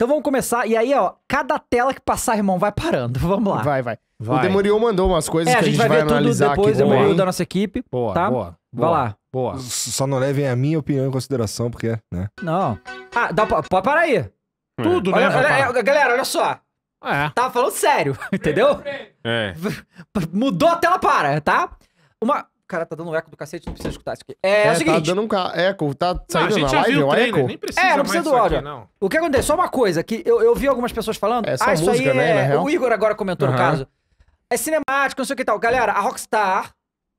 Então vamos começar. E aí, ó, cada tela que passar, irmão, vai parando. Vamos lá. Vai, vai. vai. O Demoriou mandou umas coisas é, que a gente, vai, vai analisar depois, aqui. Demoriu da nossa equipe. Boa, tá? boa. Vai lá. Boa. Só não levem a minha opinião em consideração, porque, né? Não. Ah, dá, pode parar aí. É. Tudo, olha, né? Olha, galera, olha só. É. Tava falando sério, entendeu? É. Mudou a tela para, tá? Uma, cara tá dando um eco do cacete, não precisa escutar isso aqui. É, é, é o tá seguinte. Tá dando um ca... eco, é, tá saindo não, na live, o eco. Nem precisa é, não precisa do áudio. Aqui, o que acontece? Só uma coisa, que eu, eu vi algumas pessoas falando. Essa ah, música, isso aí né, é. O Igor agora comentou uhum. no caso. É cinemático, não sei o que tal. Galera, a Rockstar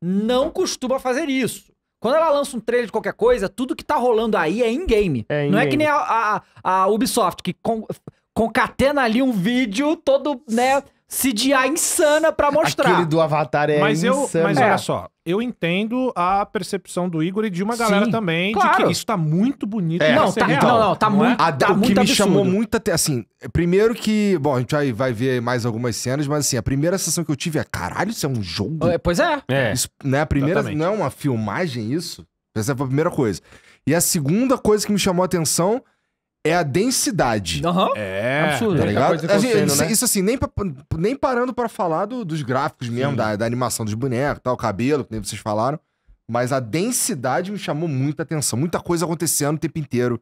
não costuma fazer isso. Quando ela lança um trailer de qualquer coisa, tudo que tá rolando aí é in-game. É in não é que nem a, a, a Ubisoft, que con concatena ali um vídeo todo, né? CGI insana pra mostrar. Aquele do Avatar é mas eu, insano. Mas é. olha só, eu entendo a percepção do Igor e de uma galera Sim, também claro. de que isso tá muito bonito. É. Não, tá, não, não, tá não é? muito, é? a, tá o muito que me chamou chamou muita assim, primeiro que, bom, a gente vai, vai ver mais algumas cenas, mas assim, a primeira sessão que eu tive é, caralho, isso é um jogo? É, pois é. é. Isso, né, a primeira, Exatamente. não é uma filmagem isso? Essa é a primeira coisa. E a segunda coisa que me chamou a atenção é a densidade. Uhum. É, absurdo. Tá ligado? É, isso, né? isso, assim, nem, pra, nem parando para falar do, dos gráficos mesmo, da, da, animação dos bonecos, tal, cabelo, que nem vocês falaram. Mas a densidade me chamou muita atenção. Muita coisa acontecendo o tempo inteiro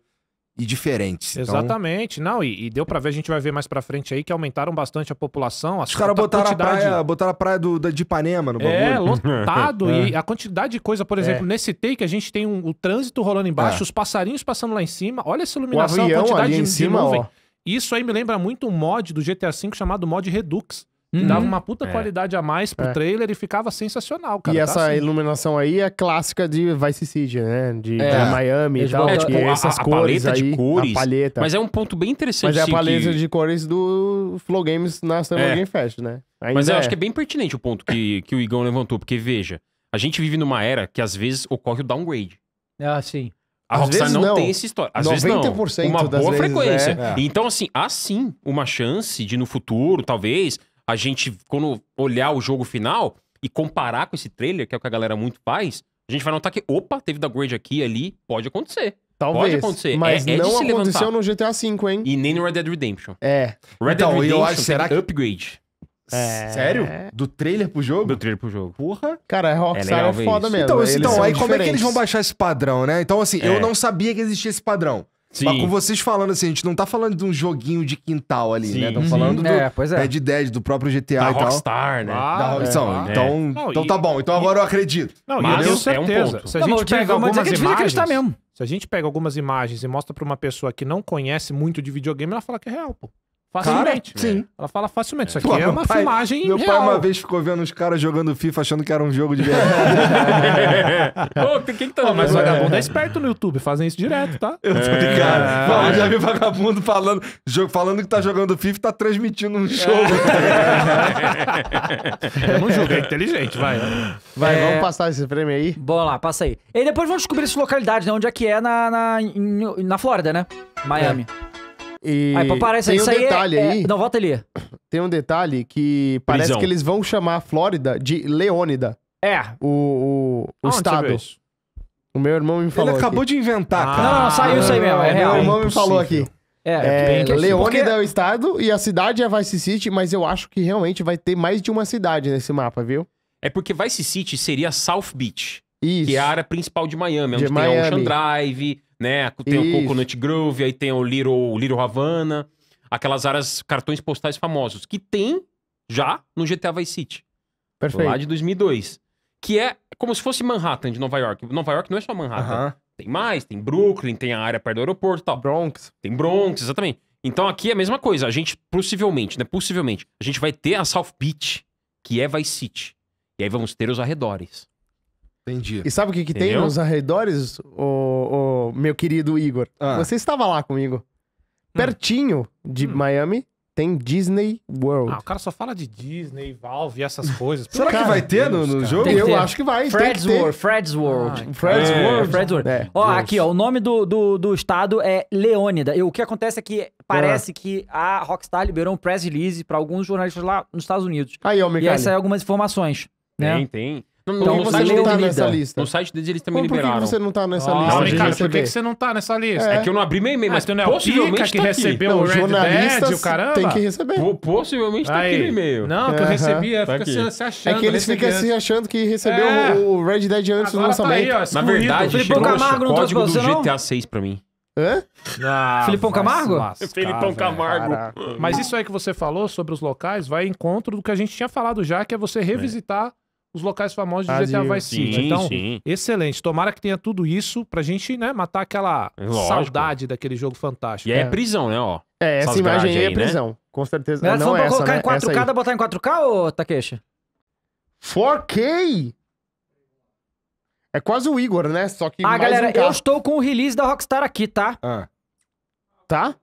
e diferentes. Então, Exatamente. Então... Não, e, e deu para ver, a gente vai ver mais para frente aí, que aumentaram bastante a população. Os caras botaram, quantidade... A praia, botaram a praia do, da, de Ipanema no é, bagulho. É, lotado. é. E a quantidade de coisa, por é. exemplo, é. nesse take a gente tem um, o trânsito rolando embaixo, é. os passarinhos passando lá em cima. Olha essa iluminação, a quantidade de, em cima, de nuvem. Ó. Isso aí me lembra muito um mod do GTA V chamado mod Redux Uhum. Dava uma puta é. qualidade a mais pro é. trailer e ficava sensacional, cara. E tá essa assim. iluminação aí é clássica de Vice City, né? De, é. de Miami Eles e tal. É, tipo, e a, essas a cores paleta aí, de cores. A paleta. Mas é um ponto bem interessante. Mas é a assim, paleta que... de cores do Flow Games na Summer é. Game Fest, né? Ainda Mas eu acho é. que é bem pertinente o ponto que, que o Igão levantou, porque veja, a gente vive numa era que às vezes ocorre o downgrade. Ah, sim. A Às Rockstar não, não, tem essa história. Às 90% vezes não. Uma boa frequência. É. Então, assim, há sim uma chance de no futuro, talvez, a gente, quando olhar o jogo final e comparar com esse trailer, que é o que a galera muito faz, a gente vai notar que, opa, teve downgrade aqui ali, pode acontecer. Talvez. Pode acontecer. Mas é, é não aconteceu no GTA V, hein? E nem no Red Dead Redemption. É. Red então, Dead Redemption eu acho, será que... upgrade. É... Sério? Do trailer pro jogo? Do trailer pro jogo. Porra. Cara, é Rockstar é, é foda isso. mesmo. Então, então aí diferentes. como é que eles vão baixar esse padrão, né? Então, assim, eu é. não sabia que existia esse padrão. Sim. Mas com vocês falando assim, a gente não tá falando de um joguinho de quintal ali, né? Sim. né? Estamos falando uhum. do é, pois é. Red Dead, do próprio GTA da e tal. Rockstar, né? Ah, da Rockstar, é. ah, Então, é. então tá bom. Então e, agora eu acredito. Não, mas, eu tenho certeza. É um Se a gente pega algumas imagens... acreditar mesmo. Se a gente pega algumas imagens e mostra pra uma pessoa que não conhece muito de videogame, ela fala que é real, pô. Facilmente. Cara, sim. Ela fala facilmente. Isso aqui Pô, é uma pai, filmagem Meu real. pai uma vez ficou vendo os caras jogando FIFA achando que era um jogo de verdade. Pô, quem que tá oh, Mas vagabundo é. esperto no YouTube, fazem isso direto, tá? Eu tô ligado. É. eu já vi vagabundo falando, falando que tá jogando FIFA e tá transmitindo um jogo. É. Eu é não julgo, é inteligente, vai. Vai, é. vamos passar esse prêmio aí. Bora lá, passa aí. E depois vamos descobrir essa localidade, né? Onde é que é na, na, na Flórida, né? Miami. É. E aí, parece, tem um é- detalhe é, aí. É... Não, volta ali. Tem um detalhe que parece Prisão. que eles vão chamar a Flórida de Leônida. É. O, o, o estado. O meu irmão me falou. Ele acabou aqui. de inventar, ah, cara. Não, não, saiu isso aí mesmo. É real. Meu irmão me falou aqui. É, é, é Leônida porque... é o estado e a cidade é Vice City, mas eu acho que realmente vai ter mais de uma cidade nesse mapa, viu? É porque Vice City seria South Beach, Isso. que é a área principal de Miami, onde de tem Miami. Ocean Drive, né? Tem Isso. o Coconut Grove, aí tem o Little, Little Havana, aquelas áreas, cartões postais famosos, que tem já no GTA Vice City. Perfeito. Lá de 2002. Que é como se fosse Manhattan de Nova York. Nova York não é só Manhattan. Uh -huh. Tem mais, tem Brooklyn, tem a área perto do aeroporto e tal. Bronx. Tem Bronx, exatamente. Então aqui é a mesma coisa. A gente, possivelmente, né? Possivelmente, a gente vai ter a South Beach, que é Vice City. E aí vamos ter os arredores. Entendi. E sabe o que, que tem nos arredores, o, meu querido Igor? Ah. Você estava lá comigo. Hum. Pertinho de hum. Miami tem Disney World. Ah, o cara só fala de Disney, Valve, essas coisas. Será que vai ter no, Deus, no jogo? Eu acho que vai. Fred's que World, Fred's World. Ah, Fred's É. World. Fred's World. É. Ó, Deus. aqui, ó, o nome do, do, do estado é Leônida. E o que acontece é que parece ah. que a Rockstar liberou um press release pra alguns jornalistas lá nos Estados Unidos. Aí, ó, E Miguel. aí saem algumas informações, né? Tem, tem. Não, você não tá nessa lista. No site deles eles também Pô, liberaram. Por que você não tá nessa lista? por que, que você não tá nessa lista? É, é que eu não abri meu e-mail, mas ah, tu não é possivelmente pica que tá recebeu não, o Red Dead, o caramba? Tem que receber. possivelmente Aí. tá aqui no e-mail. Não, que eu recebi, é, tá fica se, se achando. É que eles ficam se achando que recebeu é. o Red Dead antes Agora do tá lançamento. Tá aí, ó, Na verdade, chegou o código do GTA 6 pra mim. Hã? Ah, Filipão Camargo? Lascar, Filipão Camargo. Caraca. Mas isso aí que você falou sobre os locais vai em encontro do que a gente tinha falado já, que é você revisitar é os locais famosos de ah, GTA Vice City. Então, sim. excelente. Tomara que tenha tudo isso pra gente, né, matar aquela Lógico. saudade daquele jogo fantástico. E é, é prisão, né, ó. É, essa imagem aí é né? prisão. Né? Com certeza. Mas não, é essa, colocar né? em 4K, dá botar em 4K, ô Takeshi? 4K? É quase o Igor, né? Só que Ah, galera, um eu estou com o release da Rockstar aqui, tá? Ah. Tá?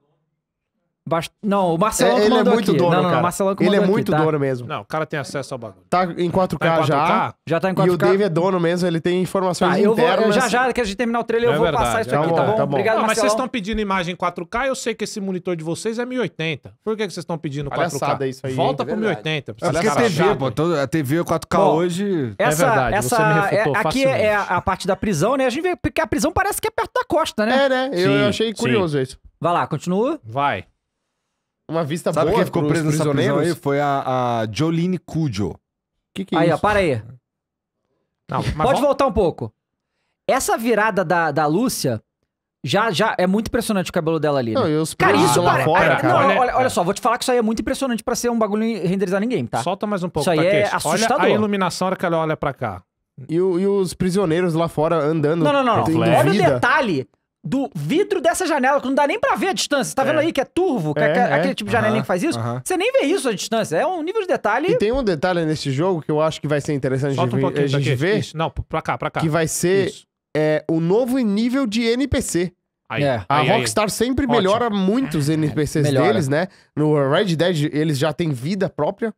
Bast... Não, o Marcelão é, ele é muito aqui. dono, não, não, cara. Marcelão ele é aqui, muito tá? dono mesmo. Não, o cara tem acesso ao bagulho. Tá em 4K, tá em 4K já. Já tá em 4K. E o Dave é dono mesmo, ele tem informações tá, eu internas. Vou, já já, que a gente terminar o trailer, não é eu vou é passar isso tá aqui, bom, tá bom? Tá bom. Obrigado, não, Mas vocês estão pedindo imagem 4K, eu sei que esse monitor de vocês é 1080. Por que vocês estão pedindo 4K? Palhaçada isso aí, Volta hein? pro verdade. 1080. É porque cara, TV, pô, a TV 4K bom, hoje... É essa, é verdade, essa, você me refutou é, Aqui é a parte da prisão, né? A gente vê que a prisão parece que é perto da costa, né? É, né? Eu achei curioso isso. Vai lá, continua. Vai uma vista Sabe boa quem ficou preso nessa prisão aí? Foi a, a Jolene Cujo. Que que é aí, isso? ó, para aí. Não, Pode voltar um pouco. Essa virada da, da Lúcia já, já é muito impressionante o cabelo dela ali. Né? Não, eu. os cara, isso lá fora, cara. Não, olha, olha, é. só, vou te falar que isso aí é muito impressionante pra ser um bagulho renderizar ninguém. tá? Solta mais um pouco, Isso aí é assustador. Olha a iluminação, era hora que ela olha pra cá. E, o, e, os prisioneiros lá fora andando. Não, não, não. não. Olha o detalhe do vidro dessa janela, que não dá nem pra ver a distância. Tá vendo é. aí que é turvo, que é, é, é, aquele tipo de janelinha que faz isso? Você nem vê isso a distância. É um nível de detalhe. E tem um detalhe nesse jogo que eu acho que vai ser interessante Solta um a gente eh, ver. Isso. Não, pra cá, pra cá. Que vai ser eh, o novo nível de NPC. Aí, é. A aí, Rockstar aí. sempre melhora Ótimo. muito os ah, NPCs melhora. deles, né? No Red Dead, eles já têm vida própria.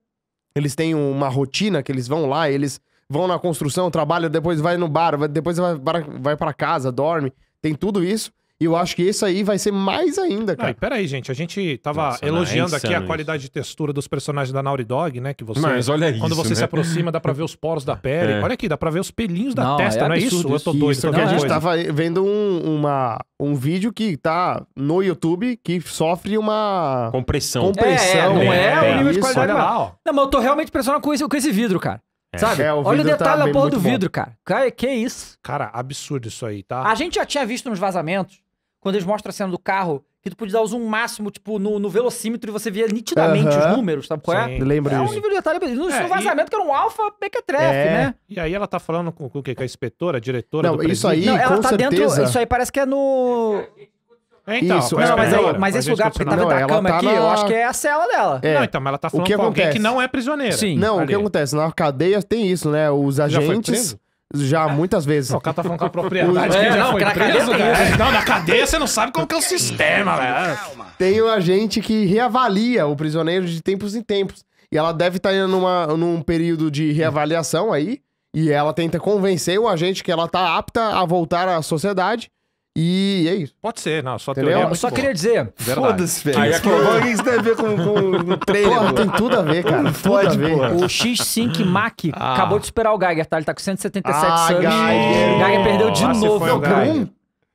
Eles têm uma rotina que eles vão lá, eles vão na construção, trabalham, depois vai no bar, depois vai, vai para casa, dorme tem tudo isso. E eu acho que esse aí vai ser mais ainda, cara. pera peraí, gente. A gente tava Nossa, elogiando é aqui a qualidade isso. de textura dos personagens da Naughty Dog, né? Que você, Mas olha isso, Quando você né? se aproxima, dá pra ver os poros da pele. É. Olha aqui, dá pra ver os pelinhos da não, é testa, é não é isso? isso? Eu tô doido. Isso, a gente tava vendo um, uma, um vídeo que tá no YouTube que sofre uma... Compressão. Compressão. É, é não é, é o nível de qualidade. Olha lá, ó. Não, mas eu tô realmente impressionado com esse, com esse vidro, cara. É. Sabe? É, o Olha o tá detalhe tá da porra do vidro, cara. Cara, é que isso? Cara, absurdo isso aí, tá? A gente já tinha visto nos vazamentos, quando eles mostram a cena do carro, que tu podia dar o zoom máximo, tipo, no, no velocímetro e você via nitidamente uh -huh. os números, sabe qual é? Sim. é? Lembro é disso. um nível de detalhe. No é, vazamento e... que era um alfa mequetrefe, é. né? E aí ela tá falando com, com o quê? Com a inspetora, a diretora Não, isso aí, Não, ela tá certeza. dentro... Isso aí parece que é no... Então, Isso, é, não, mas, aí, mas esse lugar, que tava da cama tá aqui, na... eu acho que é a cela dela. É. Não, então, mas ela tá falando que com acontece? alguém que não é prisioneiro. Sim. Não, ali. o que acontece? Na cadeia tem isso, né? Os agentes... Já, muitas vezes. O cara tá falando com a propriedade. É, não, preso, cadeia, né? Não, na cadeia você não sabe como que é o sistema, velho. Né? Tem um agente que reavalia o prisioneiro de tempos em tempos. E ela deve estar tá indo numa, num período de reavaliação aí. E ela tenta convencer o agente que ela tá apta a voltar à sociedade. E é isso. Pode ser, não. Só teoria. É só boa. queria dizer. Foda-se, velho. Aí é aquilo que isso tem a ver com, com o trailer. Porra, tem tudo a ver, cara. Tudo Pode, a ver. Porra. O X5 Mac ah. acabou de superar o Geiger, tá? Ele tá com 177 ah, subs. Geiger. O Geiger perdeu de Nossa, novo. por um?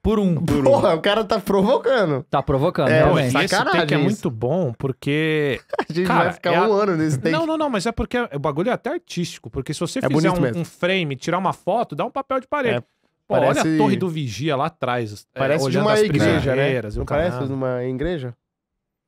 Por um. Por Porra, um. o cara tá provocando. Tá provocando, é, realmente. Esse take é muito bom, porque... a gente cara, vai ficar é um a... ano nesse take. Não, não, não, mas é porque é, o bagulho é até artístico, porque se você é fizer um, um, frame, tirar uma foto, dá um papel de parede. É. Pô, parece... olha a torre do vigia lá atrás. É, parece é, de uma igreja, né? Não parece uma igreja?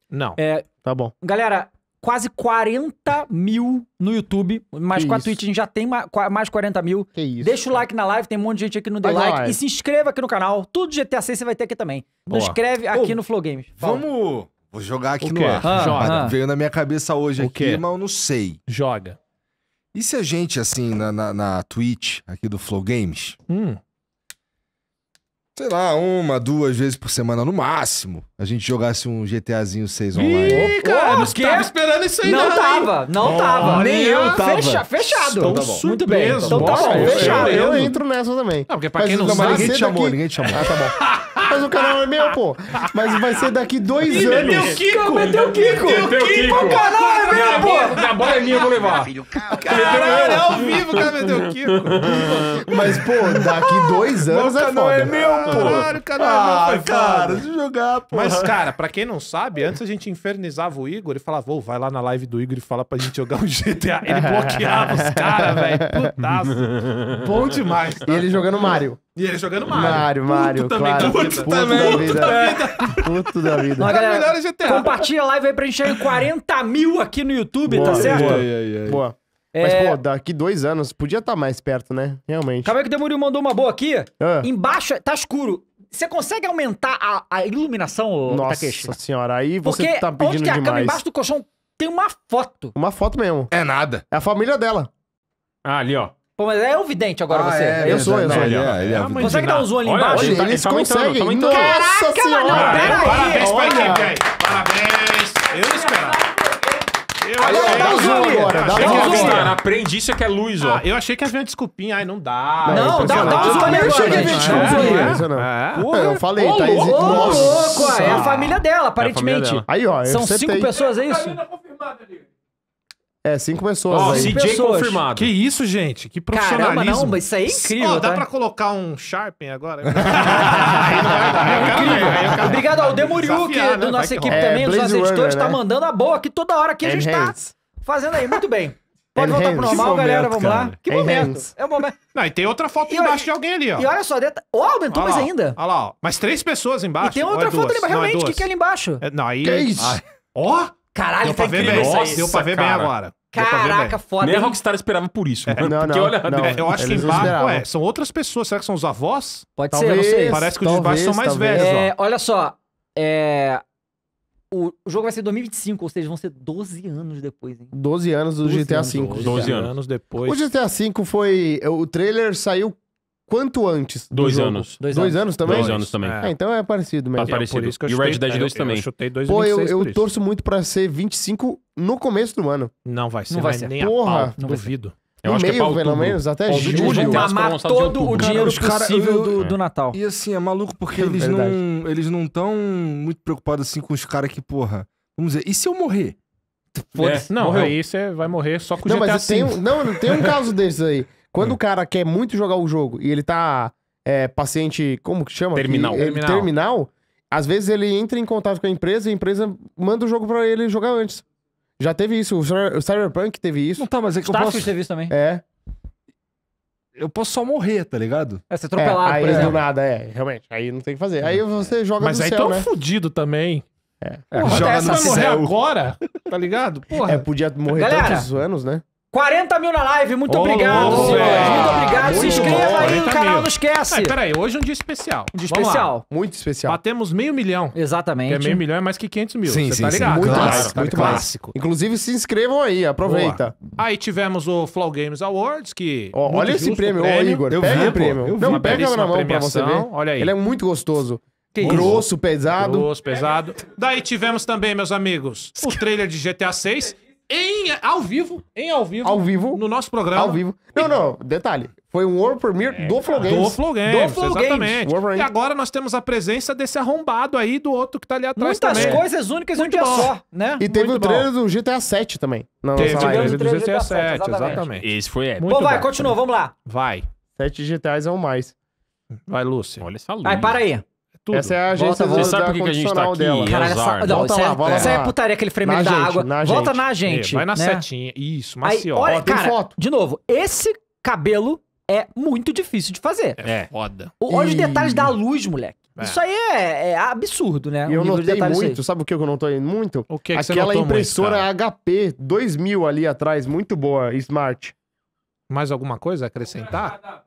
Não. É, tá bom. Galera, quase 40 mil no YouTube. Mais com a Twitch a gente já tem mais 40 mil. Que isso, Deixa cara. o like na live, tem um monte de gente aqui no deu like. like. E se inscreva aqui no canal. Tudo GTA 6 você vai ter aqui também. Boa. inscreve aqui Ô, no Flow Games. Vamos... Vou jogar aqui no ar. Ah, ah. Veio na minha cabeça hoje o aqui, quê? mas eu não sei. Joga. E se a gente, assim, na, na, na Twitch aqui do Flow Games, hum sei lá, uma, duas vezes por semana no máximo, a gente jogasse um GTAzinho 6 online. Ih, cara, não tava esperando isso aí, não. Não tava, não tava. Nem eu tava. Fecha, fechado. Então, tá bom. Muito bem. Então tá bom, fechado. Eu, entro nessa também. Não, porque pra Mas, quem não, sabe... Ninguém te chamou, ninguém te chamou. Ah, tá bom. mas o canal é meu, pô. Mas vai ser daqui dois Ih, anos. Meteu o Kiko! Meteu o Kiko! Meteu o Kiko! O canal é meu, pô! Minha bola é minha, eu vou levar. Caralho, é ao vivo, o cara, meteu o Kiko. Mas, pô, daqui dois anos O canal é, meu, pô. Caralho, o canal é ah, é meu, cara, deixa eu jogar, pô. Mas, cara, pra quem não sabe, antes a gente infernizava o Igor e falava, vou, vai lá na live do Igor e fala pra gente jogar um GTA. Ele bloqueava os caras, velho. Putaço. Bom demais. Tá? E ele jogando Mario. E ele jogando Mario. Mario, Mario, puto claro. Também, puto, puto também. Da vida. Puto da é, vida. Não, é galera, né? compartilha a live aí pra gente chegar em 40 mil aqui no YouTube, tá boa, tá certo? Boa, boa. É... Mas, pô, daqui dois anos, podia estar tá mais perto, né? Realmente. Calma aí que o Demurio mandou uma boa aqui. Ah. Embaixo, tá escuro. Você consegue aumentar a, a iluminação, Nossa Takeshi? Nossa senhora, aí você Porque tá pedindo onde tem a cama embaixo do colchão tem uma foto. Uma foto mesmo. É nada. É a família dela. Ah, ali, ó. Pô, mas é o vidente agora ah, você. É, eu sou, eu sou. Ele é, ele é, Consegue dar um zoom ali embaixo? olha, embaixo? Olha, eles tá, conseguem. Tá Nossa Caraca, senhora. mano, pera aí. Parabéns pra equipe Parabéns. Eu não esperava. Eu aí, dá um zoom agora. Dá um zoom. Cara, aprendi isso aqui é, é luz, ó. Ah, eu achei que havia uma desculpinha. Ai, não dá. Não, não então dá, dá um zoom ali agora. É. É. Eu é, Eu falei, tá Ô, louco, é a família dela, aparentemente. Aí, ó. São cinco pessoas, é isso? É, cinco pessoas Ó, oh, CJ pessoas. confirmado. Que isso, gente? Que profissionalismo. Caramba, não, mas isso aí é incrível, oh, dá tá? pra colocar um Sharpen agora? é Obrigado ao Demuriuk, né? da nossa equipe é, também, os nossos editores, tá né? mandando a boa aqui toda hora que a gente tá fazendo aí. Muito bem. Pode voltar pro normal, momento, galera, vamos cara. lá. Que momento. É o momento. Não, e tem outra foto e embaixo de alguém ali, ó. E olha só, deta... oh, aumentou olha mais ainda. Olha lá, ó. Mas três pessoas embaixo. E tem é outra foto ali, mas é realmente, o que, que é ali embaixo? não, aí... Que isso? Ó! Caralho, deu tá ver bem, Nossa, deu pra ver Cara. bem agora. Caraca, foda. Nem a Rockstar esperava por isso. É, não, porque, não, olha, não, eu acho que embaixo é, são outras pessoas. Será que são os avós? Pode talvez, ser, Parece que os de baixo são mais talvez. velhos. É, olha só. É, o, jogo vai ser em 2025, ou seja, vão ser 12 anos depois, hein? 12 anos do 12 GTA V. 12 anos. depois. O GTA V foi. O trailer saiu quanto antes? Do dois jogo? anos. Dois, dois anos. anos. também? Dois anos também. É. então é parecido mesmo. É, parecido. Chutei, e o Red Dead 2 também. Eu chutei Pô, eu, eu torço muito pra ser 25 no começo do ano. Não vai ser. Não vai, ser. Nem Porra. A pau, não duvido. Eu no acho meio, que é pelo menos, até Ou julho. Eles vão mamar todo o dinheiro cara, possível do, do é. Natal. E assim, é maluco porque é eles não eles não estão muito preocupados assim com os caras que, porra... Vamos dizer, e se eu morrer? É, não, morreu. aí você vai morrer só com o GTA mas tem, Não, tem um caso desses aí. Quando é. o cara quer muito jogar o jogo e ele tá é, paciente, como que chama? Terminal. Que, terminal. terminal. Às vezes ele entra em contato com a empresa e a empresa manda o jogo para ele jogar antes. Já teve isso, o Cyberpunk teve isso. Não tá, mas é que Starfield eu posso... teve isso também. É. Eu posso só morrer, tá ligado? É, você atropelado, é, aí por exemplo. do nada, é, realmente. Aí não tem o que fazer. Aí você joga mas do aí é tão né? fudido também. É. Porra, joga essa no vai morrer agora, tá ligado? É, Porra. É, podia morrer Galera, tantos anos, né? 40 mil na live, muito oh, obrigado, oh, senhores. Muito obrigado. Muito se inscreva aí no canal, mil. não esquece. Ah, peraí, hoje é um dia especial. Um dia Vamos especial. Lá. Muito especial. Batemos meio milhão. Exatamente. Porque meio milhão é mais que 500 mil. Sim, Você sim, tá ligado? Sim. Muito clássico, tá muito clássico. Inclusive, se inscrevam aí, aproveita. Boa. Aí tivemos o Flow Games Awards, que. Oh, olha esse prêmio, prêmio. Igor. Eu pega vi, o prêmio. Eu vi. Não, pega na mão pra você ver. Olha aí. Ele é muito gostoso. Que grosso, isso? pesado. Grosso, pesado. Daí tivemos também, meus amigos, o trailer de GTA 6 em ao vivo, em ao vivo. Ao vivo. No nosso programa. Ao vivo. Não, não, detalhe. Foi um World Premiere é, do Flow Games. Do Flow Games, do Flow exatamente. Games. E agora nós temos a presença desse arrombado aí do outro que tá ali atrás Muitas também. Muitas coisas únicas Muito em um dia só, né? E teve Muito o trailer bom. do GTA 7 também. Não, teve o trailer do GTA 7, exatamente. Esse foi épico. Bom, vai, continua, vamos lá. Vai. Sete GTAs é o mais. Vai, Lúcio. Olha essa luz. Vai, para aí. Tudo. Essa é a agência volta, volta, sabe por que, a gente tá aqui? Dela. Caralho, essa, não, é volta lá, volta lá. é putaria, aquele frame da água. Na volta gente. na gente. É, vai na né? setinha. Isso, macio. Aí, assim, olha, Ó, cara, foto. de novo, esse cabelo é muito difícil de fazer. É, é. foda. Olha e... os detalhes da luz, moleque. É. Isso aí é, é, absurdo, né? E eu notei muito, sabe o que eu não tô indo muito? O que é que Aquela impressora muito, HP 2000 ali atrás, muito boa, smart. Mais alguma coisa a acrescentar?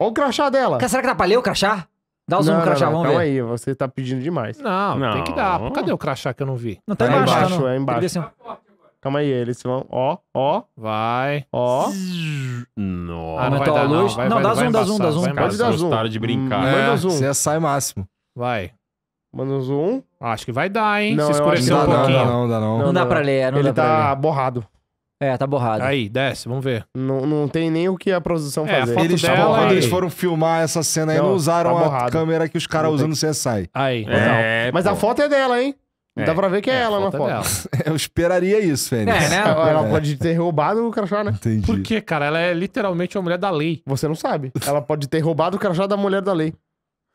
Olha o crachá dela. Será que atrapalhou o crachá? Dá o zoom não, no crachá, não, não, vamos ver. aí, você tá pedindo demais. Não, Não. tem que dar. Cadê o crachá que eu não vi? Não tá É embaixo, embaixo, tá não. é embaixo. Calma aí, eles vão. Ó, ó, Vai. ó. Ah, Nossa. não ah, tá vai zoom. dar, não. Vai, Não, vai, dá vai zoom, dá zoom, embaçar, dá zoom. vai Pode dar zoom. gostaram de brincar. Hum, Manda é, zoom. você sai máximo. Vai. Manda zoom. Acho que vai dar, hein? Não, Se eu acho que escurecer um Não dá, não, não, dá não. Não, dá pra ler, é, não Ele dá pra tá borrado. É, tá borrado. Aí, desce, vamos ver. Não, não tem nem o que a produção é, fazer. A eles, dela, foram, eles foram filmar essa cena aí, não, tá usaram tá a câmera que os caras usam no CSI. Aí. É, Mas pô. a foto é dela, hein? É, Dá pra ver que é, é ela na foto. É Eu esperaria isso, Fênix. É, né? Ela pode ter roubado o crachá, né? Entendi. Por quê, cara? Ela é literalmente uma mulher da lei. Você não sabe. Ela pode ter roubado o crachá da mulher da lei.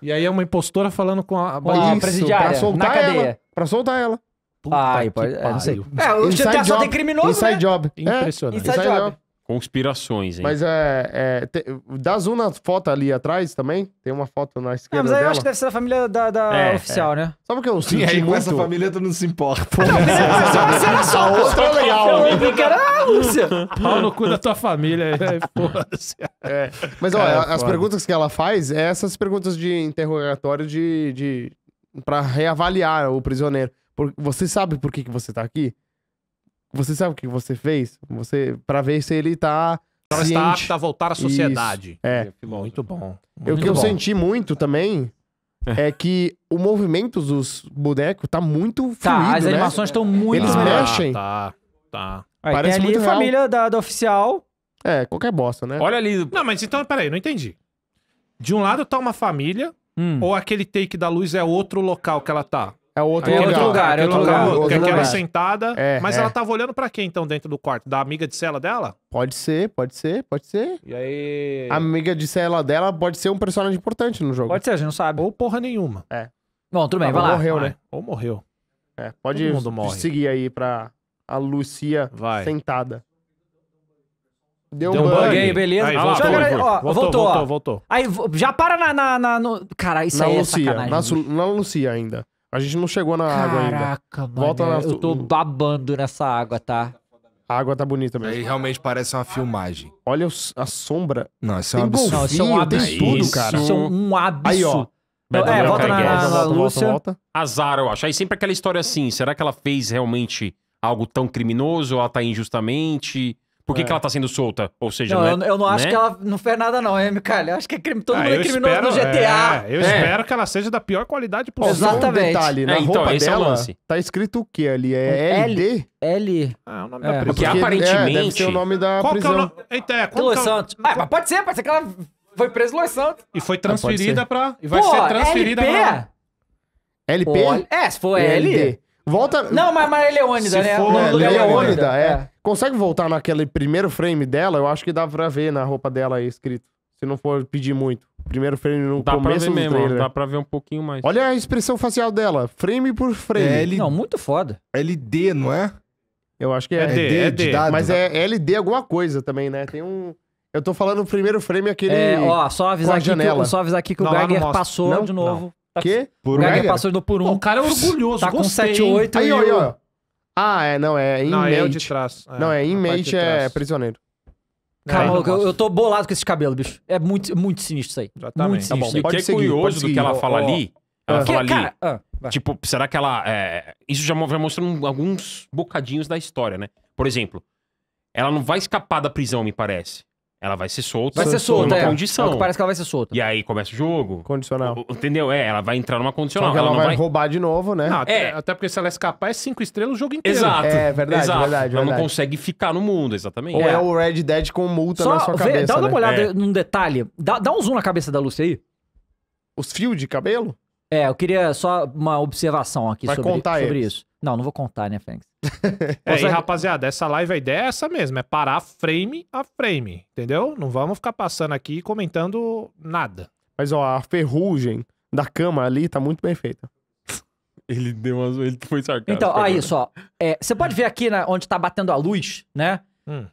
E aí é uma impostora falando com a, com a presidiária pra soltar na cadeia. Ela, pra soltar ela. Puta Ai, pode, é, não sei. É, o GTA job, só tem criminoso, inside né? Job. É, Impressionante. Inside, inside job. job. Conspirações, hein? Mas é. é te, dá zoom na foto ali atrás também. Tem uma foto na ah, esquerda. Não, mas aí dela. eu acho que deve ser da família da, da é, é. oficial, é. né? Sabe o que eu senti? Sim, aí, muito... com essa família tu não se importa. você é só só. A outra legal. Eu que era a Rússia. Pau no cu da tua família. É, Mas olha, as foda. perguntas que ela faz é essas perguntas de interrogatório de. de pra reavaliar o prisioneiro. Por, você sabe por que, que você tá aqui? Você sabe o que você fez? Você para ver se ele tá, tá ciente. está a voltar à sociedade. Isso, é. é muito bom. o que eu bom. senti muito também é. é que o movimento dos bonecos tá muito fluido, Tá, as né? animações estão muito... Eles Tá, mexem. Tá, tá. Aí é, Parece tem ali muito a real. família da, da oficial. É, qualquer bosta, né? Olha ali. Não, mas então, peraí, não entendi. De um lado tá uma família, Hum. ou aquele take da luz é outro local que ela tá? É outro, é outro lugar. É outro lugar. lugar. Porque aquela sentada. É, mas é. ela tava olhando pra quem, então, dentro do quarto? Da amiga de cela dela? Pode ser, pode ser, pode ser. E aí. A amiga de cela dela pode ser um personagem importante no jogo. Pode ser, a gente não sabe. Ou porra nenhuma. É. Bom, tudo bem, vai lá. morreu, vai. né? Ou morreu. É, pode Todo mundo morre. seguir aí pra a Lucia vai. sentada. Deu, Deu um bug. aí, beleza. Aí, voltou, voltou, ó, voltou, voltou, ó. voltou, Aí já para na. na, na no... Cara, isso na aí é Lucia, é sacanagem. Na, na Lucia ainda. A gente não chegou na Caraca, água ainda. Caraca, mano. Volta na... Eu tô babando nessa água, tá? A água tá bonita mesmo. Aí realmente parece uma filmagem. Olha a sombra. Não, isso é um absurdo. Não, é isso é um absurdo, cara. Isso é um absurdo. Aí, ó. Beto é, volta na, volta, volta, Lúcia. Volta, Azar, eu acho. Aí sempre aquela história assim, será que ela fez realmente algo tão criminoso? Ou ela tá injustamente? Por é que, é. que ela tá sendo solta? Ou seja, não, não é, eu, eu, não acho né? que ela não fez nada, não, hein, Eu acho que é crime, todo ah, mundo é criminoso espero, no GTA. É, eu é. espero que ela seja da pior qualidade possível. Exatamente. Um detalhe, na né? é, então, roupa dela, tá escrito o que ali? É um LD? L. Ah, o nome da prisão. Porque, Porque aparentemente... deve ser o nome da qual prisão. que é o no... Eita, qual Los é o... Santos. Ah, mas pode ser, pode ser que ela foi presa em Los Santos. E foi ah, transferida ah, pra... E vai Pô, ser transferida LP? pra... LP? É, se for LD. Volta. Não, mas, mas é Leônida, né? For, é, é. Leônida, é. é. Consegue voltar naquele primeiro frame dela? Eu acho que dá pra ver na roupa dela aí escrito. Se não for pedir muito. Primeiro frame no dá começo pra ver do mesmo, Dá pra ver um pouquinho mais. Olha a expressão facial dela. Frame por frame. É L... Não, muito foda. LD, não é? Eu acho que é. É D, é, é D. Dado, mas é LD alguma coisa também, né? Tem um... Eu tô falando o primeiro frame aquele. É, ó, só avisar, aqui que, só avisar aqui que não, o Geiger passou não, de novo. Não. Tá Quê? Por o Geiger, Geiger? passou do por um. Pô, o cara é orgulhoso, tá gostei. com 7, 8 Aí, e ó, aí, ó. Ah, é, não, é, é, é Não, é de inmate. trás. Não, é inmate, é prisioneiro. Cara, eu, eu, tô bolado com esse cabelo, bicho. É muito, muito sinistro isso aí. Exatamente. Muito sinistro. Tá bom, e o que é seguir, curioso do que ela fala ó, ali... Ela ah, fala ali... Cara, ah, tipo, será que ela... É, isso já vai mostrando alguns bocadinhos da história, né? Por exemplo, ela não vai escapar da prisão, me parece. Ela vai ser solta. Vai ser solta, é. condição. É que parece que ela vai ser solta. E aí começa o jogo. Condicional. O, entendeu? É, ela vai entrar numa condicional. Só que ela, ela vai, vai roubar de novo, né? Não, até, é. até porque se ela escapar é cinco estrelas o jogo inteiro. Exato. É verdade, Exato. verdade. Ela verdade. não consegue ficar no mundo, exatamente. Ou é, é o Red Dead com multa Só na sua vê, cabeça. dá né? uma olhada é. num detalhe. Dá, dá um zoom na cabeça da Lúcia aí. Os fios de cabelo? É, eu queria só uma observação aqui vai sobre, sobre isso. Não, não vou contar, né, Fênix? é, e, rapaziada, essa live, a ideia é essa mesmo, é parar frame a frame, entendeu? Não vamos ficar passando aqui comentando nada. Mas, ó, a ferrugem da cama ali tá muito bem feita. Ele deu umas... Ele foi sarcástico. Então, aí isso, ó. É, você é, pode ver aqui né, onde tá batendo a luz, né? Hum.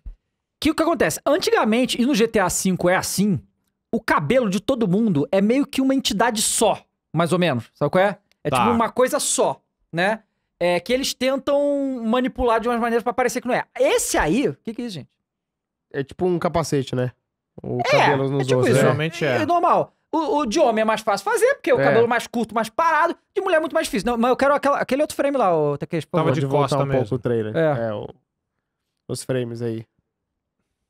Que o que acontece? Antigamente, e no GTA V é assim, o cabelo de todo mundo é meio que uma entidade só, mais ou menos. Sabe qual é? É tá. tipo uma coisa só, né? é, que eles tentam manipular de umas maneiras para parecer que não é. Esse aí, o que, que é isso, gente? É tipo um capacete, né? O é, cabelo nos é tipo Isso. Realmente é. é. normal. O, o, de homem é mais fácil fazer, porque é. o cabelo mais curto, mais parado. De mulher é muito mais difícil. Não, mas eu quero aquela, aquele outro frame lá, o Takeshi. Tava de costa um mesmo. pouco o trailer. É. é o, os frames aí.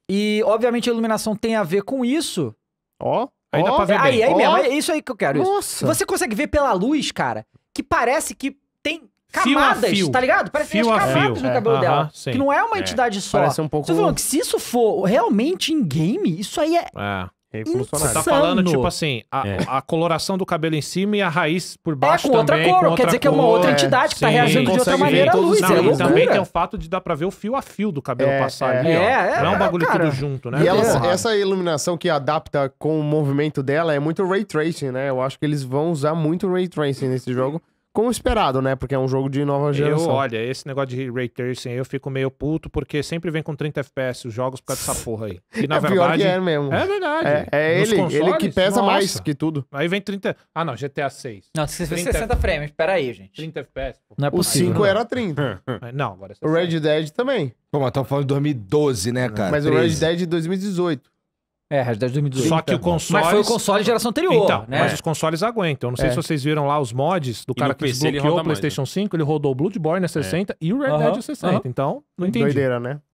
E, obviamente, a iluminação tem a ver com isso. Ó. Oh. Aí oh, dá pra ver é, bem. Aí, aí oh. mesmo, é isso aí que eu quero. Nossa. Isso. Você consegue ver pela luz, cara, que parece que tem camadas, fio fio. tá ligado? Parece fio que tem camadas no cabelo é, dela. Uh -huh, que não é uma é. entidade só. Parece um pouco... Você falou que se isso for realmente em game, isso aí é... é. Você tá falando, tipo assim, a, é. a, coloração do cabelo em cima e a raiz por é, baixo é, com também. Outra cor, com outra quer dizer cor, que é uma outra entidade que tá reagindo de outra maneira à luz. Não, é também tem o fato de dar pra ver o fio a fio do cabelo é, passar ali, ó. Não é um bagulho cara, tudo junto, né? E ela, essa iluminação que adapta com o movimento dela é muito ray tracing, né? Eu acho que eles vão usar muito ray tracing nesse jogo. Como esperado, né? Porque é um jogo de nova geração. Eu, olha, esse negócio de ray tracing eu fico meio puto, porque sempre vem com 30 FPS os jogos por causa dessa porra aí. E na é verdade. é mesmo. É verdade. É, é ele, consoles, ele que pesa nossa. mais que tudo. Aí vem 30. Ah, não, GTA 6. Não, se 30... 60 frames, pera aí, gente. 30 FPS. Pô. Não é possível, o 5 não. era 30. É, não, agora é 60. O Red Dead também. Pô, mas tá falando de 2012, né, cara? Mas 13. o Red Dead de 2018. É, Hashtag 2018. Só que é. o console. Mas foi o console geração anterior. Então, né? mas os consoles aguentam. Não sei é. se vocês viram lá os mods do cara que PC desbloqueou o PlayStation mais, né? 5, ele rodou o Bloodborne na 60 é. e o Red Dead uh -huh. 60. Uh -huh. Então, não entendi. Doideira, né?